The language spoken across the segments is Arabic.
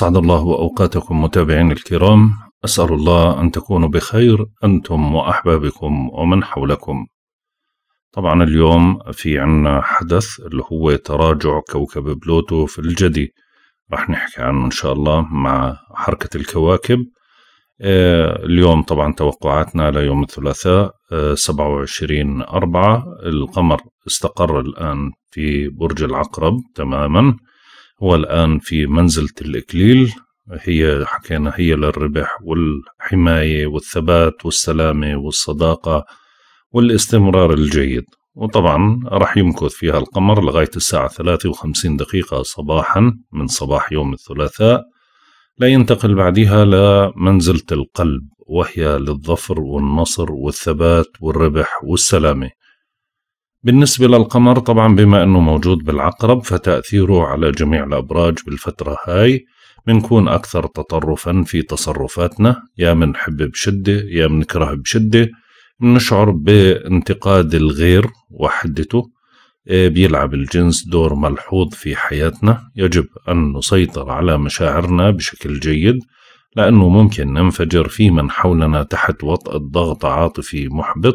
أسعد الله أوقاتكم متابعين الكرام أسأل الله أن تكونوا بخير أنتم وأحبابكم ومن حولكم طبعا اليوم في عنا حدث اللي هو تراجع كوكب بلوتو في الجدي رح نحكي عنه إن شاء الله مع حركة الكواكب آه، اليوم طبعا توقعاتنا ليوم الثلاثاء 27 آه، أربعة القمر استقر الآن في برج العقرب تماما والآن في منزلة الإكليل هي حكينا هي للربح والحماية والثبات والسلامة والصداقة والاستمرار الجيد وطبعا راح يمكث فيها القمر لغاية الساعة 53 دقيقة صباحا من صباح يوم الثلاثاء لا ينتقل بعدها لمنزلة القلب وهي للظفر والنصر والثبات والربح والسلامة بالنسبة للقمر طبعا بما أنه موجود بالعقرب فتأثيره على جميع الأبراج بالفترة هاي بنكون أكثر تطرفا في تصرفاتنا يا منحب بشدة يا منكره بشدة بنشعر بانتقاد الغير وحدته آه، بيلعب الجنس دور ملحوظ في حياتنا يجب أن نسيطر على مشاعرنا بشكل جيد لأنه ممكن ننفجر في من حولنا تحت وطأة ضغط عاطفي محبط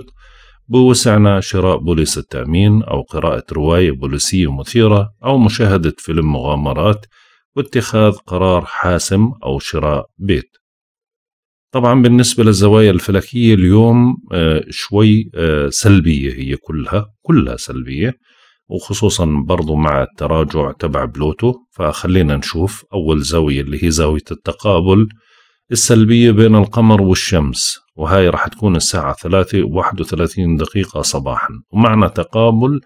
بوسعنا شراء بوليس التأمين أو قراءة رواية بوليسية مثيرة أو مشاهدة فيلم مغامرات واتخاذ قرار حاسم أو شراء بيت طبعا بالنسبة للزوايا الفلكية اليوم آه، شوي آه، سلبية هي كلها كلها سلبية وخصوصا برضو مع التراجع تبع بلوتو فخلينا نشوف أول زاوية اللي هي زاوية التقابل السلبية بين القمر والشمس وهاي راح تكون الساعة ثلاثة وواحد وثلاثين دقيقة صباحا ومعنا تقابل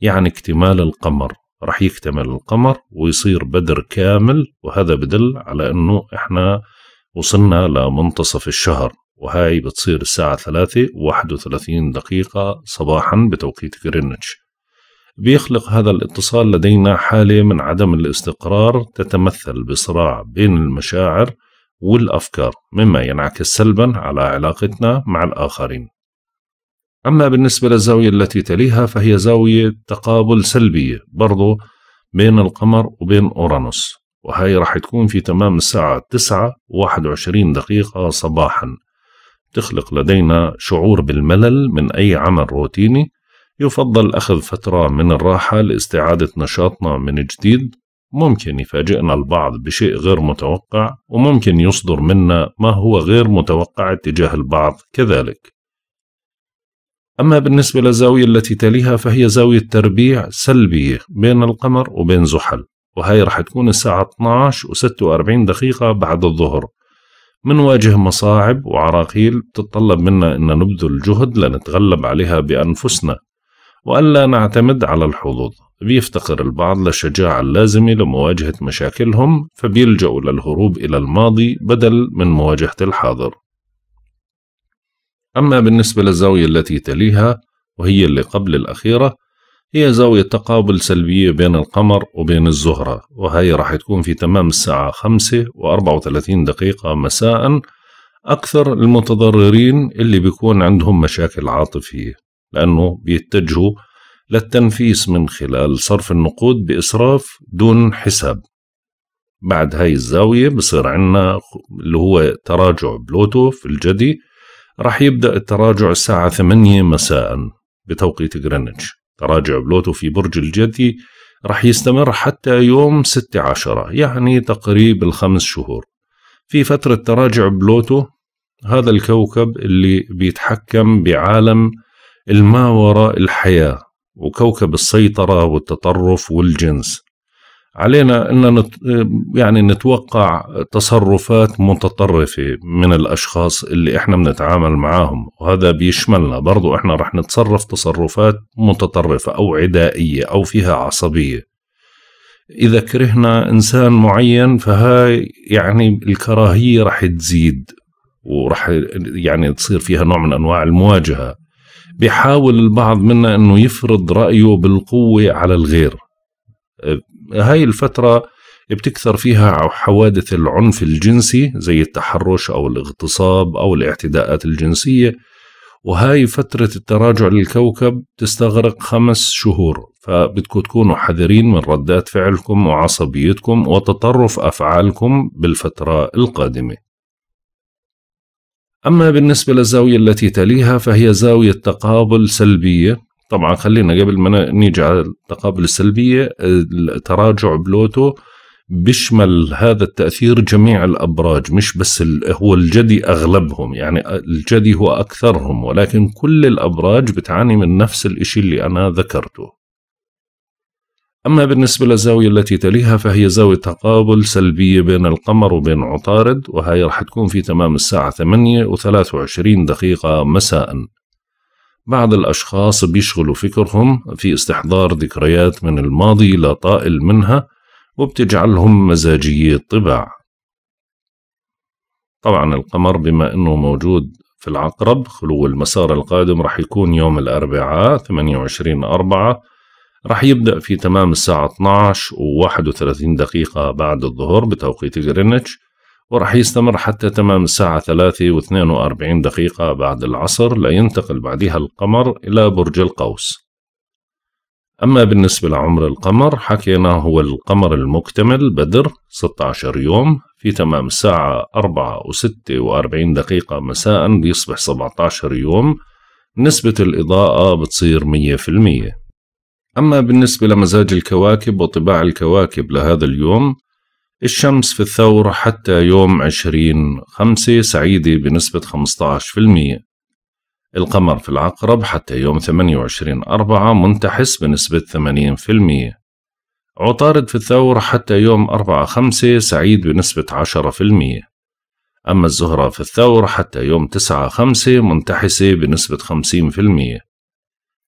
يعني اكتمال القمر راح يكتمل القمر ويصير بدر كامل وهذا بدل على أنه إحنا وصلنا لمنتصف الشهر وهاي بتصير الساعة ثلاثة وواحد وثلاثين دقيقة صباحا بتوقيت غرينتش بيخلق هذا الاتصال لدينا حالة من عدم الاستقرار تتمثل بصراع بين المشاعر والأفكار مما ينعكس سلبا على علاقتنا مع الآخرين أما بالنسبة للزاوية التي تليها فهي زاوية تقابل سلبية برضو بين القمر وبين أورانوس وهي راح تكون في تمام الساعة 9 واحد وعشرين دقيقة صباحا تخلق لدينا شعور بالملل من أي عمل روتيني يفضل أخذ فترة من الراحة لاستعادة نشاطنا من جديد ممكن يفاجئنا البعض بشيء غير متوقع وممكن يصدر منا ما هو غير متوقع اتجاه البعض كذلك أما بالنسبة للزاوية التي تليها فهي زاوية تربيع سلبية بين القمر وبين زحل وهي رح تكون الساعة 12 و46 دقيقة بعد الظهر منواجه مصاعب وعراقيل تتطلب منا أن نبذل جهد لنتغلب عليها بأنفسنا وألا نعتمد على الحظوظ بيفتقر البعض للشجاعة اللازمة لمواجهة مشاكلهم فبيلجأوا للهروب إلى الماضي بدل من مواجهة الحاضر أما بالنسبة للزاوية التي تليها وهي اللي قبل الأخيرة هي زاوية تقابل سلبية بين القمر وبين الزهرة وهي راح تكون في تمام الساعة 5 و 34 دقيقة مساء أكثر المتضررين اللي بيكون عندهم مشاكل عاطفية لأنه بيتجهوا للتنفيس من خلال صرف النقود بإسراف دون حساب بعد هاي الزاوية بصير عنا اللي هو تراجع بلوتو في الجدي رح يبدأ التراجع الساعة 8 مساء بتوقيت غرينتش تراجع بلوتو في برج الجدي رح يستمر حتى يوم 6 عشرة يعني تقريب الخمس شهور في فترة تراجع بلوتو هذا الكوكب اللي بيتحكم بعالم الما وراء الحياة وكوكب السيطرة والتطرف والجنس علينا أن نت يعني نتوقع تصرفات متطرفة من الأشخاص اللي إحنا بنتعامل معاهم وهذا بيشملنا برضو إحنا رح نتصرف تصرفات متطرفة أو عدائية أو فيها عصبية إذا كرهنا إنسان معين فهاي يعني الكراهية رح تزيد ورح يعني تصير فيها نوع من أنواع المواجهة بيحاول البعض منا انه يفرض رايه بالقوه على الغير هاي الفتره بتكثر فيها حوادث العنف الجنسي زي التحرش او الاغتصاب او الاعتداءات الجنسيه وهاي فترة التراجع للكوكب تستغرق خمس شهور فبدكم تكونوا حذرين من ردات فعلكم وعصبيتكم وتطرف أفعالكم بالفترة القادمة أما بالنسبة للزاوية التي تليها فهي زاوية تقابل سلبية طبعا خلينا قبل ما نيجي على التقابل السلبية تراجع بلوتو بيشمل هذا التأثير جميع الأبراج مش بس هو الجدي أغلبهم يعني الجدي هو أكثرهم ولكن كل الأبراج بتعاني من نفس الإشي اللي أنا ذكرته أما بالنسبة للزاوية التي تليها فهي زاوية تقابل سلبية بين القمر وبين عطارد وهي رح تكون في تمام الساعة 8 و23 دقيقة مساء بعض الأشخاص بيشغلوا فكرهم في استحضار ذكريات من الماضي لا طائل منها وبتجعلهم مزاجية طباع طبعا القمر بما أنه موجود في العقرب خلو المسار القادم رح يكون يوم الأربعاء 28 أربعة رح يبدأ في تمام الساعة 12 و31 دقيقة بعد الظهر بتوقيت جرينتش ورح يستمر حتى تمام الساعة 3 و42 دقيقة بعد العصر لينتقل بعدها القمر إلى برج القوس أما بالنسبة لعمر القمر حكينا هو القمر المكتمل بدر 16 يوم في تمام الساعة 4 و46 دقيقة مساء بيصبح 17 يوم نسبة الإضاءة بتصير 100% أما بالنسبة لمزاج الكواكب وطباع الكواكب لهذا اليوم الشمس في الثور حتى يوم 20 خمسة سعيدة بنسبة 15% القمر في العقرب حتى يوم 28 أربعة منتحس بنسبة 80% عطارد في الثور حتى يوم 4 خمسة سعيد بنسبة 10% أما الزهرة في الثور حتى يوم 9 خمسة منتحسة بنسبة 50%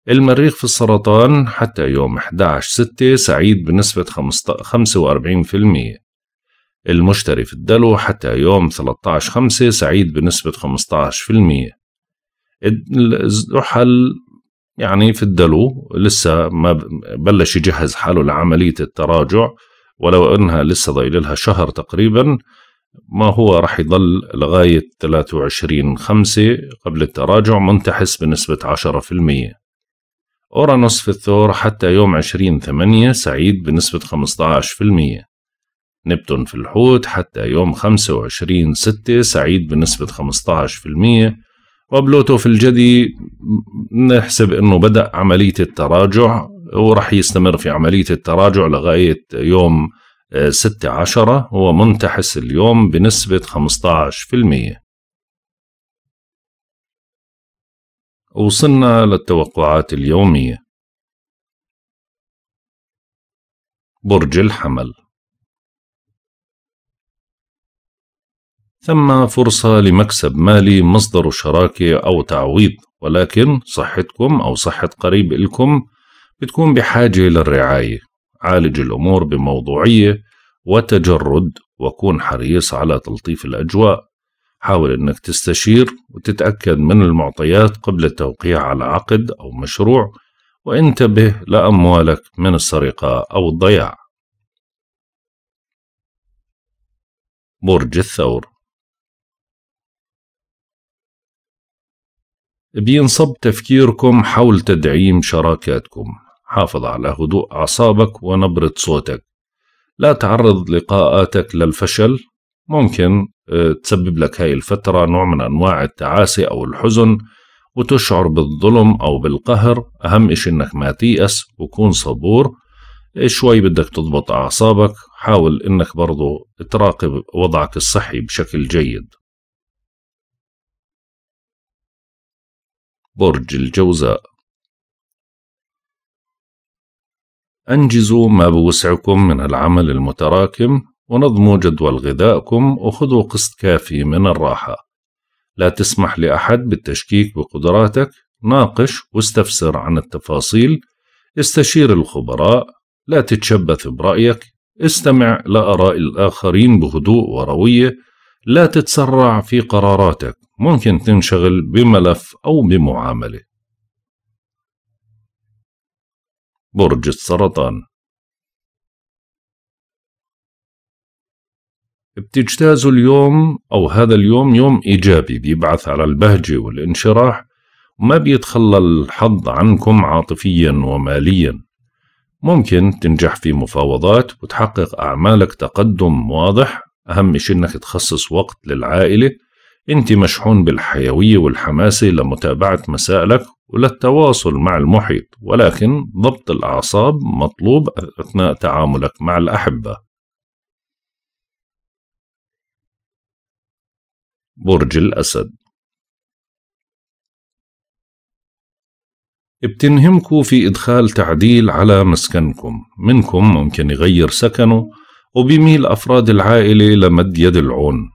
المريخ في السرطان حتى يوم 11/6 سعيد بنسبة 45% المشتري في الدلو حتى يوم 13/5 سعيد بنسبة 15% الزحل يعني في الدلو لسه ما بلش يجهز حاله لعملية التراجع ولو أنها لسه ضايل لها شهر تقريبا ما هو راح يضل لغاية 23 خمسة قبل التراجع منتحس بنسبة 10% أورانوس في الثور حتى يوم 20 8 سعيد بنسبة 15% نبتون في الحوت حتى يوم 25 6 سعيد بنسبة 15% وبلوتو في الجدي نحسب أنه بدأ عملية التراجع ورح يستمر في عملية التراجع لغاية يوم آه، ستة عشرة هو منتحس اليوم بنسبة 15% وصلنا للتوقعات اليومية برج الحمل ثم فرصة لمكسب مالي مصدر شراكة أو تعويض ولكن صحتكم أو صحة قريب إلكم بتكون بحاجة للرعاية عالج الأمور بموضوعية وتجرد وكون حريص على تلطيف الأجواء حاول أنك تستشير وتتأكد من المعطيات قبل التوقيع على عقد أو مشروع وانتبه لأموالك من السرقة أو الضياع برج الثور بينصب تفكيركم حول تدعيم شراكاتكم حافظ على هدوء أعصابك ونبرة صوتك لا تعرض لقاءاتك للفشل ممكن تسبب لك هاي الفترة نوع من أنواع التعاسة أو الحزن وتشعر بالظلم أو بالقهر أهم إشي إنك ما تيأس وكون صبور شوي بدك تضبط أعصابك حاول إنك برضو تراقب وضعك الصحي بشكل جيد برج الجوزاء أنجزوا ما بوسعكم من العمل المتراكم ونظموا جدول غذائكم وخذوا قسط كافي من الراحة لا تسمح لأحد بالتشكيك بقدراتك ناقش واستفسر عن التفاصيل استشير الخبراء لا تتشبث برأيك استمع لآراء الآخرين بهدوء وروية لا تتسرع في قراراتك ممكن تنشغل بملف أو بمعاملة برج السرطان بتجتازوا اليوم أو هذا اليوم يوم إيجابي بيبعث على البهجة والانشراح وما بيتخلى الحظ عنكم عاطفيا وماليا ممكن تنجح في مفاوضات وتحقق أعمالك تقدم واضح أهم شيء أنك تخصص وقت للعائلة أنت مشحون بالحيوية والحماسة لمتابعة مسائلك وللتواصل مع المحيط ولكن ضبط الأعصاب مطلوب أثناء تعاملك مع الأحبة برج الأسد بتنهمكوا في إدخال تعديل على مسكنكم منكم ممكن يغير سكنه وبيميل أفراد العائلة لمد يد العون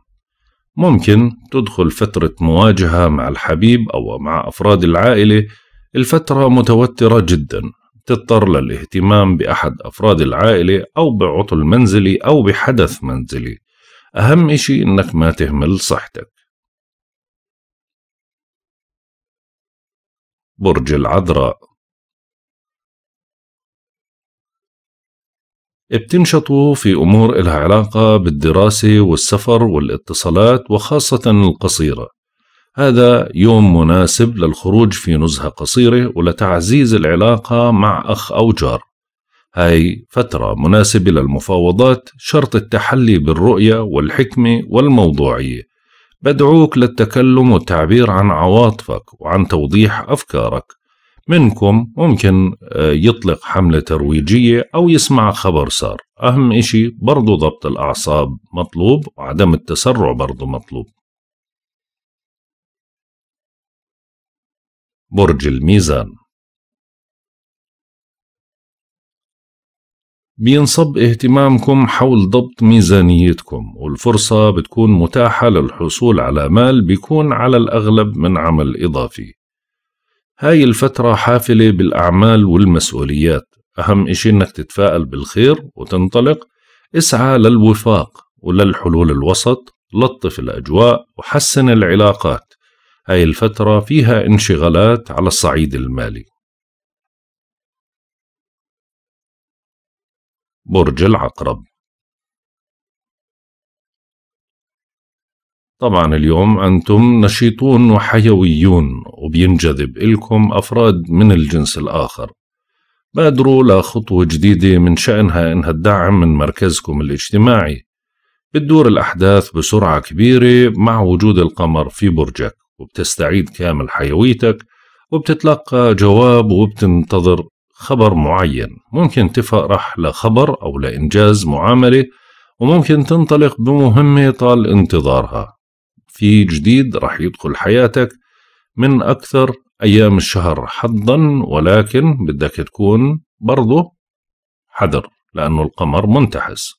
ممكن تدخل فترة مواجهة مع الحبيب أو مع أفراد العائلة الفترة متوترة جدا تضطر للاهتمام بأحد أفراد العائلة أو بعطل منزلي أو بحدث منزلي أهم إشي إنك ما تهمل صحتك برج العذراء بتنشطوا في أمور إلها علاقة بالدراسة والسفر والاتصالات وخاصة القصيرة هذا يوم مناسب للخروج في نزهة قصيرة ولتعزيز العلاقة مع أخ أو جار هاي فترة مناسبة للمفاوضات شرط التحلي بالرؤية والحكمة والموضوعية بدعوك للتكلم والتعبير عن عواطفك وعن توضيح أفكارك منكم ممكن آه، يطلق حملة ترويجية أو يسمع خبر صار أهم إشي برضو ضبط الأعصاب مطلوب وعدم التسرع برضو مطلوب برج الميزان بينصب اهتمامكم حول ضبط ميزانيتكم والفرصة بتكون متاحة للحصول على مال بيكون على الأغلب من عمل إضافي هاي الفترة حافلة بالأعمال والمسؤوليات أهم إشي إنك تتفائل بالخير وتنطلق اسعى للوفاق وللحلول الوسط لطف الأجواء وحسن العلاقات هاي الفترة فيها انشغالات على الصعيد المالي برج العقرب طبعا اليوم أنتم نشيطون وحيويون وبينجذب إلكم أفراد من الجنس الآخر بادروا لخطوة جديدة من شأنها إنها الدعم من مركزكم الاجتماعي بتدور الأحداث بسرعة كبيرة مع وجود القمر في برجك وبتستعيد كامل حيويتك وبتتلقى جواب وبتنتظر خبر معين ممكن تفرح لخبر أو لإنجاز معاملة وممكن تنطلق بمهمة طال انتظارها في جديد رح يدخل حياتك من أكثر أيام الشهر حظا ولكن بدك تكون برضه حذر لأنه القمر منتحس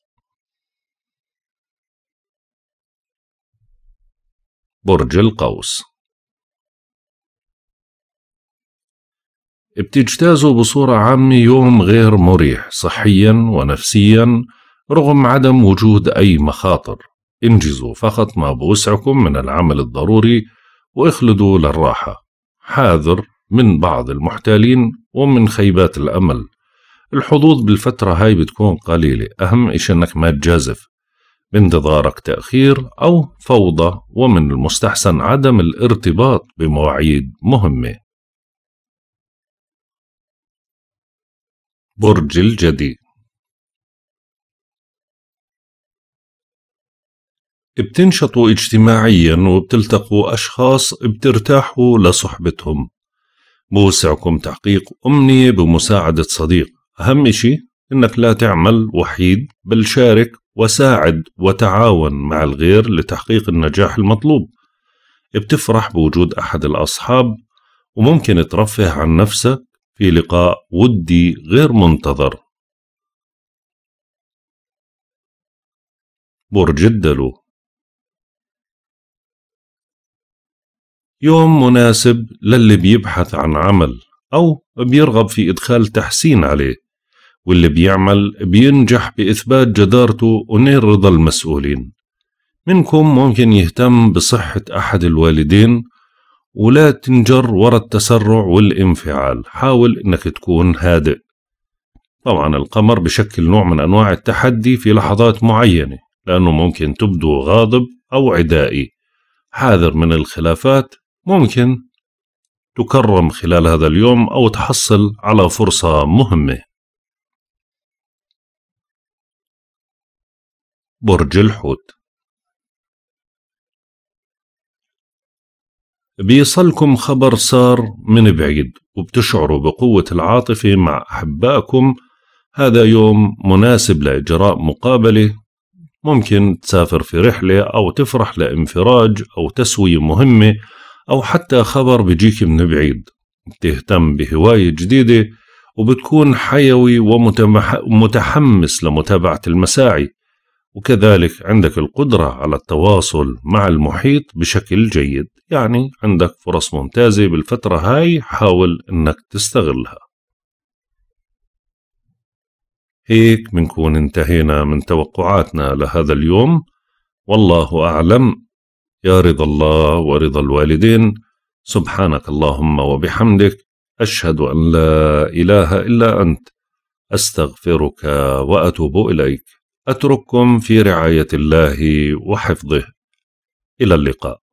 برج القوس بتجتازه بصورة عامة يوم غير مريح صحيا ونفسيا رغم عدم وجود أي مخاطر انجزوا فقط ما بوسعكم من العمل الضروري واخلدوا للراحة حاذر من بعض المحتالين ومن خيبات الأمل الحظوظ بالفترة هاي بتكون قليلة أهم إشي أنك ما تجازف بانتظارك تأخير أو فوضى ومن المستحسن عدم الارتباط بمواعيد مهمة برج الجدي بتنشطوا اجتماعيا وبتلتقوا أشخاص بترتاحوا لصحبتهم بوسعكم تحقيق أمنية بمساعدة صديق أهم شيء إنك لا تعمل وحيد بل شارك وساعد وتعاون مع الغير لتحقيق النجاح المطلوب بتفرح بوجود أحد الأصحاب وممكن ترفه عن نفسك في لقاء ودي غير منتظر برج الدلو يوم مناسب للي بيبحث عن عمل أو بيرغب في إدخال تحسين عليه واللي بيعمل بينجح بإثبات جدارته ونير رضا المسؤولين منكم ممكن يهتم بصحة أحد الوالدين ولا تنجر ورا التسرع والانفعال حاول انك تكون هادئ طبعا القمر بشكل نوع من انواع التحدي في لحظات معينه لانه ممكن تبدو غاضب او عدائي حاذر من الخلافات ممكن تكرم خلال هذا اليوم او تحصل على فرصه مهمه برج الحوت بيصلكم خبر صار من بعيد وبتشعروا بقوة العاطفة مع أحبائكم هذا يوم مناسب لإجراء مقابلة ممكن تسافر في رحلة أو تفرح لانفراج أو تسوية مهمة أو حتى خبر بيجيك من بعيد بتهتم بهواية جديدة وبتكون حيوي ومتحمس لمتابعة المساعي وكذلك عندك القدرة على التواصل مع المحيط بشكل جيد يعني عندك فرص ممتازة بالفترة هاي حاول انك تستغلها هيك بنكون انتهينا من توقعاتنا لهذا اليوم والله أعلم يا رضا الله ورضا الوالدين سبحانك اللهم وبحمدك أشهد أن لا إله إلا أنت أستغفرك وأتوب إليك أترككم في رعاية الله وحفظه إلى اللقاء